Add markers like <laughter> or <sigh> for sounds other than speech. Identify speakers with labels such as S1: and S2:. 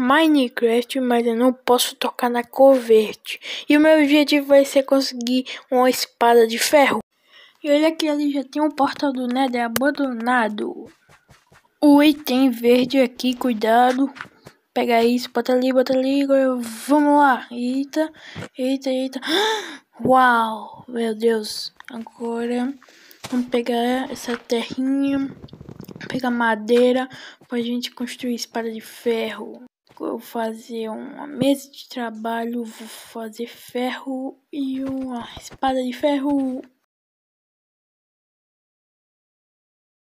S1: Minecraft, mas eu não posso tocar na verde. E o meu objetivo vai ser conseguir uma espada de ferro. E olha que ali já tem um portal do Nether abandonado. O item verde aqui, cuidado. Pega isso, bota ali, bota ali. Vamos lá. Eita, eita, eita. <gasps> Uau, meu Deus. Agora vamos pegar essa terrinha. Pegar madeira pra gente construir espada de ferro vou fazer uma mesa de trabalho, vou fazer ferro
S2: e uma espada de ferro